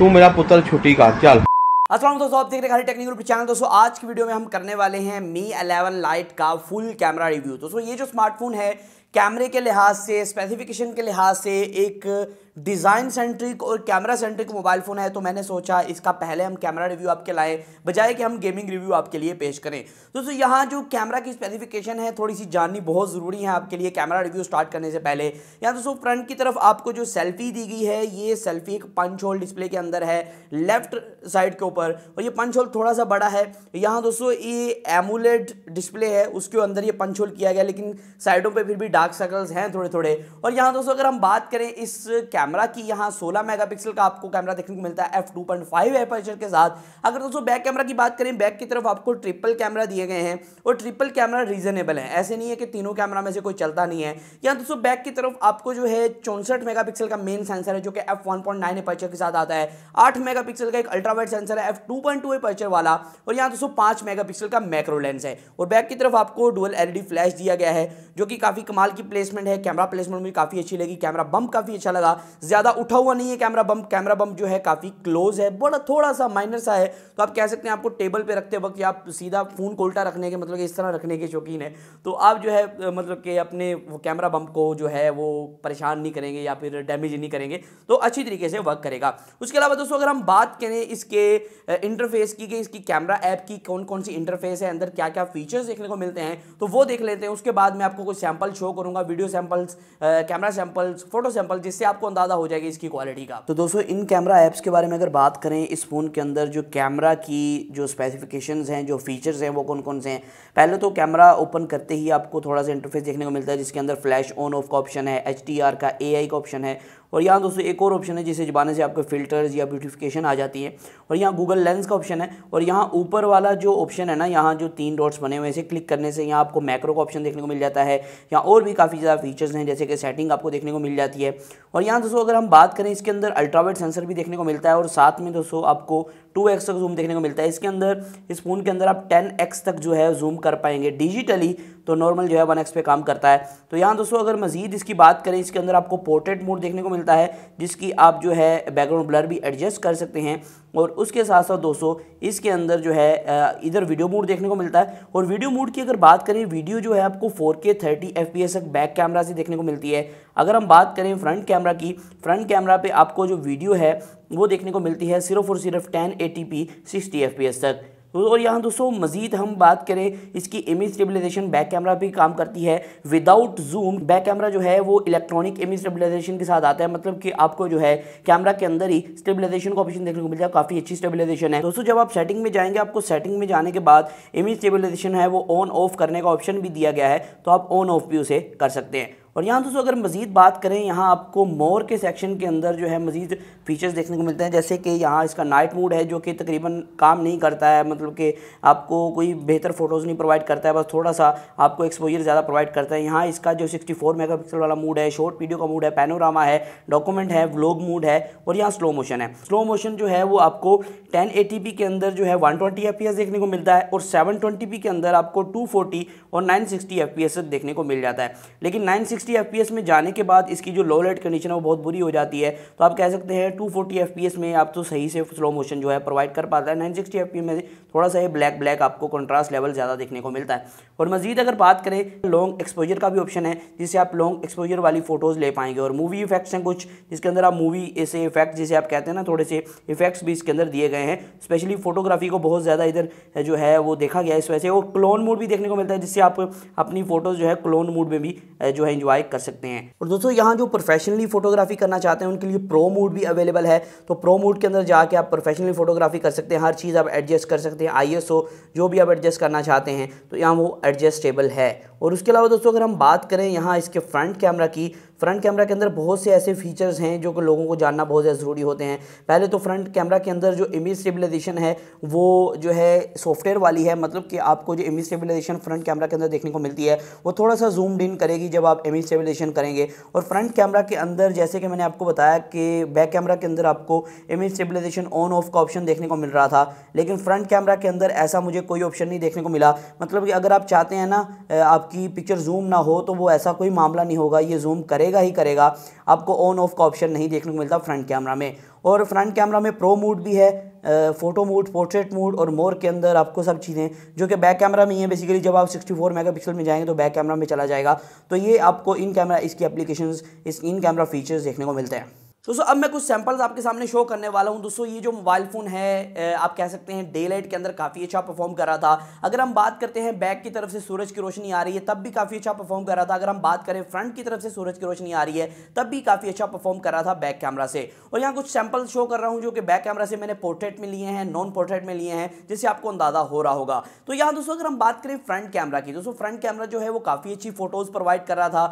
तू मेरा पुतल छुट्टी का चल असलम दोस्तों आप देख रहे हैं टेक्निकल चैनल दोस्तों आज की वीडियो में हम करने वाले हैं मी 11 लाइट का फुल कैमरा रिव्यू दोस्तों ये जो स्मार्टफोन है कैमरे के लिहाज से स्पेसिफिकेशन के लिहाज से एक डिज़ाइन सेंट्रिक और कैमरा सेंट्रिक मोबाइल फ़ोन है तो मैंने सोचा इसका पहले हम कैमरा रिव्यू आपके लाएं बजाय कि हम गेमिंग रिव्यू आपके लिए पेश करें दोस्तों तो यहाँ जो कैमरा की स्पेसिफिकेशन है थोड़ी सी जाननी बहुत ज़रूरी है आपके लिए कैमरा रिव्यू स्टार्ट करने से पहले यहाँ दोस्तों फ्रंट की तरफ आपको जो सेल्फी दी गई है ये सेल्फी एक पंच होल डिस्प्ले के अंदर है लेफ्ट साइड के ऊपर और ये पंच होल थोड़ा सा बड़ा है यहाँ दोस्तों ये एमुलेट डिस्प्ले है उसके अंदर ये पंच होल किया गया लेकिन साइडों पर फिर भी डार्क सर्कल्स हैं थोड़े थोड़े और यहाँ दोस्तों अगर हम बात करें इस कैमरा की यहाँ 16 मेगापिक्सल का आपको कैमरा देखने को मिलता है एफ टू पॉइंट के साथ अगर दोस्तों बैक कैमरा की बात करें बैक की तरफ आपको ट्रिपल कैमरा दिए गए हैं और ट्रिपल कैमरा रीजनेबल है ऐसे नहीं है कि तीनों कैमरा में से कोई चलता नहीं है यहाँ दोस्तों बैक की तरफ आपको जो है चौंसठ मेगा का मेन सेंसर है जो कि एफ वन के साथ आता है आठ मेगा का एक अल्ट्रावाइट सेंसर है एफ टू वाला और यहाँ दोस्तों पाँच मेगा का मैक्रो लेंस है और बैक की तरफ आपको डुअल एलईडी फ्लैश दिया गया है जो कि काफ़ी कमाल कमाल की प्लेसमेंट है कैमरा प्लेसमेंट मुझे काफ़ी अच्छी लगी कैमरा बम्प काफ़ी अच्छा लगा ज़्यादा उठा हुआ नहीं है कैमरा बम्प कैमरा बम्प जो है काफ़ी क्लोज है बड़ा थोड़ा सा माइनर सा है तो आप कह सकते हैं आपको टेबल पर रखते वक्त आप सीधा फ़ोन को उल्टा रखने के मतलब इस तरह रखने के शौकीन है तो आप जो है मतलब कि अपने कैमरा बम्प को जो है वो परेशान नहीं करेंगे या फिर डैमेज नहीं करेंगे तो अच्छी तरीके से वर्क करेगा उसके अलावा दोस्तों अगर हम बात करें इसके इंटरफेस की कि इसकी कैमरा ऐप की कौन कौन सी इंटरफेस है अंदर क्या क्या फीचर्स देखने को मिलते हैं तो वो देख लेते हैं उसके बाद में आपको कुछ सैंपल शो करूंगा video samples camera samples photo sample जिससे आपको अंदाज़ा हो जाएगा इसकी क्वालिटी का तो दोस्तों इन कैमरा ऐप्स के बारे में अगर बात करें इस फ़ोन के अंदर जो कैमरा की जो स्पेसिफिकेशन हैं जो फीचर्स हैं वो कौन कौन से हैं पहले तो कैमरा ओपन करते ही आपको थोड़ा सा इंटरफेस देखने को मिलता है जिसके अंदर फ्लैश ऑन ऑफ का ऑप्शन है एच का ए का ऑप्शन है और यहाँ दोस्तों एक और ऑप्शन है जिसे जबाने से आपके फिल्टर्स या ब्यूटिफिकेशन आ जाती है और यहाँ गूगल लेंस का ऑप्शन है और यहाँ ऊपर वाला जो ऑप्शन है ना यहाँ जो तीन डॉट्स बने हुए हैं इसे क्लिक करने से यहाँ आपको मैक्रो का ऑप्शन देखने को मिल जाता है यहाँ और भी काफ़ी ज़्यादा फीचर्स हैं जैसे कि सेटिंग आपको देखने को मिल जाती है और यहाँ दोस्तों अगर हम बात करें इसके अंदर अल्ट्रावेट सेंसर भी देखने को मिलता है और साथ में दोस्तों आपको टू एक्स तक जूम देखने को मिलता है इसके अंदर इस फोन के अंदर आप टेन एक्स तक जो है जूम कर पाएंगे डिजिटली तो नॉर्मल जो है वन एक्स पे काम करता है तो यहाँ दोस्तों अगर मजीद इसकी बात करें इसके अंदर आपको पोर्ट्रेट मोड देखने को मिलता है जिसकी आप जो है बैकग्राउंड ब्लर भी एडजस्ट कर सकते हैं और उसके साथ साथ दोस्तों इसके अंदर जो है इधर वीडियो मोड देखने को मिलता है और वीडियो मोड की अगर बात करें वीडियो जो है आपको 4K 30 fps तक बैक कैमरा से देखने को मिलती है अगर हम बात करें फ्रंट कैमरा की फ्रंट कैमरा पे आपको जो वीडियो है वो देखने को मिलती है सिर्फ और सिर्फ 1080p 60 fps तक और यहाँ दोस्तों मजीद हम बात करें इसकी इमेज स्टेबलाइजेशन बैक कैमरा भी काम करती है विदाउट जूम बैक कैमरा जो है वो इलेक्ट्रॉनिक इमेज स्टेबलाइजेशन के साथ आता है मतलब कि आपको जो है कैमरा के अंदर ही स्टेबलाइजेशन का ऑप्शन देखने को मिल है काफ़ी अच्छी स्टेबलाइजेशन है दोस्तों जब आप सेटिंग में जाएंगे आपको सेटिंग में जाने के बाद इमेज स्टेबलाइजेशन है वो ऑन ऑफ करने का ऑप्शन भी दिया गया है तो आप ऑन ऑफ भी उसे कर सकते हैं और यहाँ दोस्तों अगर मज़ीद बात करें यहाँ आपको मोर के सेक्शन के अंदर जो है मज़ीद फीचर्स देखने को मिलते हैं जैसे कि यहाँ इसका नाइट मूड है जो कि तकरीबन काम नहीं करता है मतलब कि आपको कोई बेहतर फ़ोटोज़ नहीं प्रोवाइड करता है बस थोड़ा सा आपको एक्सपोजर ज़्यादा प्रोवाइड करता है यहाँ इसका जो सिक्सटी फोर मेगा पिक्सल वाला मूड है शॉर्ट वीडियो का मूड है पैनोरामा है डॉक्यूमेंट है व्लॉग मूड है और यहाँ स्लो मोशन है स्लो मोशन जो है वो आपको टेन के अंदर जो है वन ट्वेंटी देखने को मिलता है और सेवन के अंदर आपको टू और नाइन सिक्सटी देखने को मिल जाता है लेकिन नाइन सिक्सटी एफ में जाने के बाद इसकी जो लो लाइट कंडीशन है वो बहुत बुरी हो जाती है तो आप कह सकते हैं टू फोर्टी में आप तो सही से स्लो मोशन जो है प्रोवाइड कर पाता है नाइन सिक्सटी में थोड़ा सा ये ब्लैक ब्लैक आपको कंट्रास्ट लेवल ज़्यादा देखने को मिलता है और मजीद अगर बात करें लॉन्ग एक्सपोजर का भी ऑप्शन है जिससे आप लॉन्ग एक्सपोजर वाली फ़ोटोज़ ले पाएंगे और मूवी इफेक्ट्स हैं कुछ जिसके अंदर आप मूवी ऐसे इफेक्ट जिसे आप कहते हैं ना थोड़े से इफेक्ट्स भी इसके अंदर दिए गए हैं स्पेशली फोटोग्राफी को बहुत ज़्यादा इधर जो है वो देखा गया है इस वजह से वो क्लोन मूड भी देखने को मिलता है जिससे आप अपनी फ़ोटोज़ जो है क्लोन मूड में भी जो है इंजॉय इंजॉय कर सकते हैं और दोस्तों यहाँ जो प्रोफेशनली फोटोग्राफी करना चाहते हैं उनके लिए प्रो मोड भी अवेलेबल है तो प्रो मोड के अंदर जाके आप प्रोफेशनली फोटोग्राफी कर सकते हैं हर चीज़ आप एडजस्ट कर सकते हैं आई जो भी आप एडजस्ट करना चाहते हैं तो यहाँ वो एडजस्टेबल है और उसके अलावा दोस्तों अगर हम बात करें यहाँ इसके फ्रंट कैमरा की फ्रंट कैमरा के अंदर बहुत से ऐसे फीचर्स हैं जो कि लोगों को जानना बहुत ज़्यादा ज़रूरी होते हैं पहले तो फ्रंट कैमरा के अंदर जो इमेज स्टेबलाइजेशन है वो जो है सॉफ्टवेयर वाली है मतलब कि आपको जो इमेज स्टेबलाइजेशन फ्रंट कैमरा के अंदर देखने को मिलती है वो थोड़ा सा जूम इन करेगी जब आप इमेज स्टेबलाइजेशन करेंगे और फ्रंट कैमरा के अंदर जैसे कि मैंने आपको बताया कि बैक कैमरा के अंदर आपको इमेज स्टेबलाइजेशन ऑन ऑफ का ऑप्शन देखने को मिल रहा था लेकिन फ्रंट कैमरा के अंदर ऐसा मुझे कोई ऑप्शन नहीं देखने को मिला मतलब कि अगर आप चाहते हैं ना आपकी पिक्चर जूम ना हो तो वो ऐसा कोई मामला नहीं होगा ये जूम करेगा करेगा ही करेगा आपको ऑन ऑफ का ऑप्शन नहीं देखने को मिलता फ्रंट कैमरा में और फ्रंट कैमरा में प्रो मूड भी है फोटो मूड पोर्ट्रेट मूड और मोर के अंदर आपको सब चीज़ें जो कि बैक कैमरा में ही है बेसिकली जब आप 64 मेगापिक्सल में जाएंगे तो बैक कैमरा में चला जाएगा तो ये आपको इन कैमरा इसकी अपलीकेशन इस इन कैमरा फीचर्स देखने को मिलते हैं दोस्तों अब मैं कुछ सैंपल्स आपके सामने शो करने वाला हूं दोस्तों ये जो मोबाइल फ़ोन है आप कह सकते हैं डे लाइट के अंदर काफ़ी अच्छा परफॉर्म कर रहा था अगर हम बात करते हैं बैक की तरफ से सूरज की रोशनी आ रही है तब भी काफ़ी अच्छा परफॉर्म कर रहा था अगर हम बात करें फ्रंट की तरफ से सूरज की रोशनी आ रही है तब भी काफ़ी अच्छा परफॉर्म कर रहा था बैक कैमरा से और यहाँ कुछ सैंपल शो कर रहा हूँ जो कि बैक कैमरा से मैंने पोर्ट्रेट में लिए हैं नॉन पोर्ट्रेट में लिए हैं जिससे आपको अंदाज़ा हो रहा होगा तो यहाँ दोस्तों अगर हम बात करें फ्रंट कैमरा की दोस्तों फ्रंट कैमरा जो है वो काफ़ी अच्छी फोटोज़ प्रोवाइड कर रहा था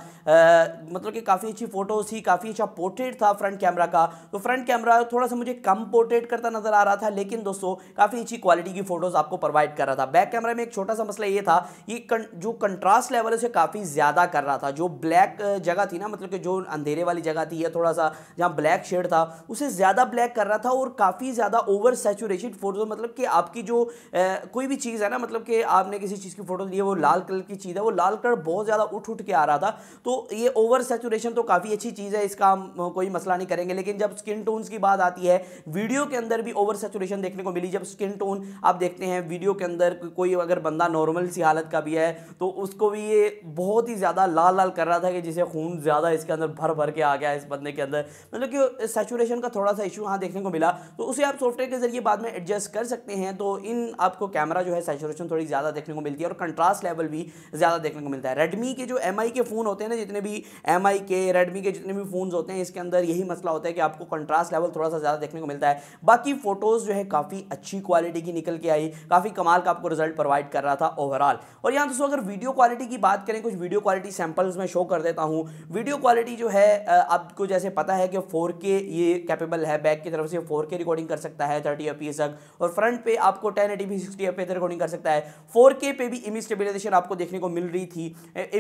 मतलब कि काफ़ी अच्छी फोटोज़ थी काफ़ी अच्छा पोर्ट्रेट था फ्रंट कैमरा का तो फ्रंट कैमरा थोड़ा सा मुझे कम पोर्ट्रेट करता नजर आ रहा था लेकिन दोस्तों काफ़ी अच्छी क्वालिटी की फोटोज़ आपको प्रोवाइड कर रहा था बैक कैमरा में एक छोटा सा मसला ये था ये कं, जो कंट्रास्ट लेवल है उसे काफ़ी ज़्यादा कर रहा था जो ब्लैक जगह थी ना मतलब कि जो अंधेरे वाली जगह थी या थोड़ा सा जहाँ ब्लैक शेड था उसे ज़्यादा ब्लैक कर रहा था और काफ़ी ज़्यादा ओवर सेचुरेशन फोटो मतलब कि आपकी जो ए, कोई भी चीज़ है ना मतलब कि आपने किसी चीज़ की फ़ोटो ली है वो लाल कलर की चीज़ है वो लाल कलर बहुत ज़्यादा उठ उठ के आ रहा था तो ये ओवर सेचुरेशन तो काफ़ी अच्छी चीज़ है इसका कोई मसला नहीं नहीं करेंगे लेकिन जब स्किन टोन की बात आती है वीडियो के अंदर भी ओवर सेचुरेशन देखने को मिली जब स्किन टोन आप देखते हैं वीडियो के अंदर कोई अगर बंदा नॉर्मल सी हालत का भी है तो उसको भी ये बहुत ही ज़्यादा लाल लाल कर रहा था कि जिसे खून ज़्यादा इसके अंदर भर भर के आ गया इस बंदे के अंदर मतलब कि सेचुरेशन का थोड़ा सा इशू हाँ देखने को मिला तो उसे आप सॉफ्टवेयर के जरिए बाद में एडजस्ट कर सकते हैं तो इन आपको कैमरा जो है सेचुरेशन थोड़ी ज़्यादा देखने को मिलती है और कंट्रास्ट लेवल भी ज़्यादा देखने को मिलता है रेडमी के जो एम के फ़ोन होते हैं ना जितने भी एम के रेडमी के जितने भी फ़ोन होते हैं इसके अंदर यही मसला होता है कि आपको कंट्रास्ट लेवल थोड़ा सा ज़्यादा देखने को मिलता है बाकी फ़ोटोज़ जो है काफ़ी अच्छी क्वालिटी की निकल के आई काफ़ी कमाल का आपको रिजल्ट प्रोवाइड कर रहा था ओवरऑल और यहाँ दोस्तों अगर वीडियो क्वालिटी की बात करें कुछ वीडियो क्वालिटी सैम्पल्स में शो कर देता हूँ वीडियो क्वालिटी जो है आपको जैसे पता है कि फोर ये कैपेबल है बैक की तरफ से फोर रिकॉर्डिंग कर सकता है थर्टी एफ तक और फ्रंट पे आपको ten eighty p sixty F recording कर सकता है फोर पे भी इमेज स्टेबिलाइजेशन आपको देखने को मिल रही थी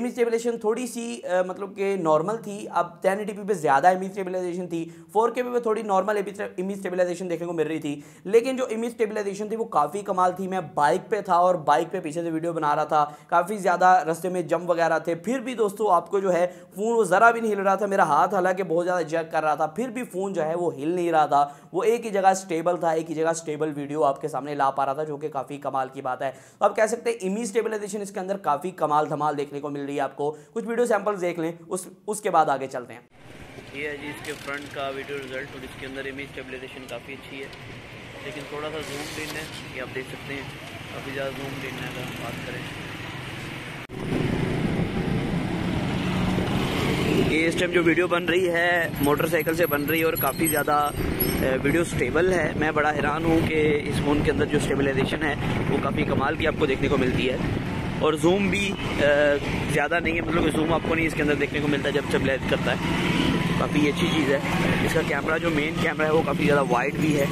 इमेज स्टेबिलाइजेशन थोड़ी सी मतलब कि नॉर्मल थी अब टेन एटी पे ज़्यादा इमेज स्टेबिलाइजेशन थी फोर के में थोड़ी नॉर्मल इमेज स्टेबिलाईजेशन देखने को मिल रही थी लेकिन जो इमेज स्टेबिलाईजेशन थी वो काफ़ी कमाल थी मैं बाइक पे था और बाइक पे पीछे से वीडियो बना रहा था काफ़ी ज़्यादा रस्ते में जम वगैरह थे फिर भी दोस्तों आपको जो है फ़ोन वो ज़रा भी नहीं हिल रहा था मेरा हाथ हालांकि बहुत ज़्यादा जग कर रहा था फिर भी फ़ोन जो है वो हिल नहीं रहा था वो एक ही जगह स्टेबल था एक ही जगह स्टेबल वीडियो आपके सामने ला पा रहा था जो कि काफ़ी कमाल की बात है तो आप कह सकते हैं इमेज स्टेबिलाईजेशन इसके अंदर काफ़ी कमाल धमाल देखने को मिल रही है आपको कुछ वीडियो सैम्पल्स देख लें उस उसके बाद आगे चलते हैं ये है जी इसके फ्रंट का वीडियो रिजल्ट और इसके अंदर इमेज स्टेबलाइजेशन काफ़ी अच्छी है लेकिन थोड़ा सा जूम इन है ये आप देख सकते हैं काफ़ी ज़्यादा जूम इन है अगर हम बात करें ये इस टाइम जो वीडियो बन रही है मोटरसाइकिल से बन रही है और काफ़ी ज़्यादा वीडियो स्टेबल है मैं बड़ा हैरान हूँ कि इस फ़ोन के अंदर जो स्टेबलाइजेशन है वो काफ़ी कमाल की आपको देखने को मिलती है और जूम भी ज़्यादा नहीं है मतलब जूम आपको नहीं इसके अंदर देखने को मिलता है जब स्टेबलाइज करता है काफ़ी अच्छी चीज़ है इसका कैमरा जो मेन कैमरा है वो काफ़ी ज़्यादा वाइड भी है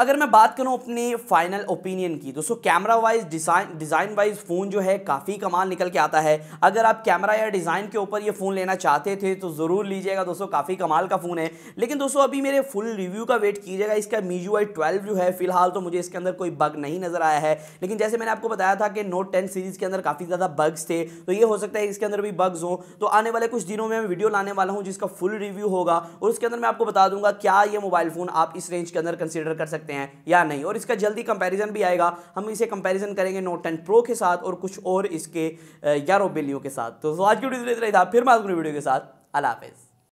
अगर मैं बात करूं अपनी फाइनल ओपिनियन की दोस्तों camera wise design design wise phone जो है काफ़ी कमाल निकल के आता है अगर आप कैमरा या डिज़ाइन के ऊपर ये फ़ोन लेना चाहते थे तो ज़रूर लीजिएगा दोस्तों काफ़ी कमाल का फ़ोन है लेकिन दोस्तों अभी मेरे फुल रिव्यू का वेट कीजिएगा इसका मीजू आई ट्वेल्व जो है फिलहाल तो मुझे इसके अंदर कोई बग नहीं नज़र आया है लेकिन जैसे मैंने आपको बताया था कि नोट टेन सीरीज़ के अंदर काफ़ी ज़्यादा बग्स थे तो ये हो सकता है इसके अंदर भी बग्स हो तो आने वाले कुछ दिनों में वीडियो लाने वाला हूँ जिसका फुल रिव्यू होगा और उसके अंदर मैं आपको बता दूंगा क्या ये मोबाइल फ़ोन आप इस रेंज के अंदर कंसिडर कर सकते सकते हैं या नहीं और इसका जल्दी कंपैरिजन भी आएगा हम इसे कंपैरिजन करेंगे नोट टेन प्रो के साथ और कुछ और इसके यारो बिलियों के साथ तो आज की वीडियो इतना था फिर मैं वीडियो के साथ अलाफिज़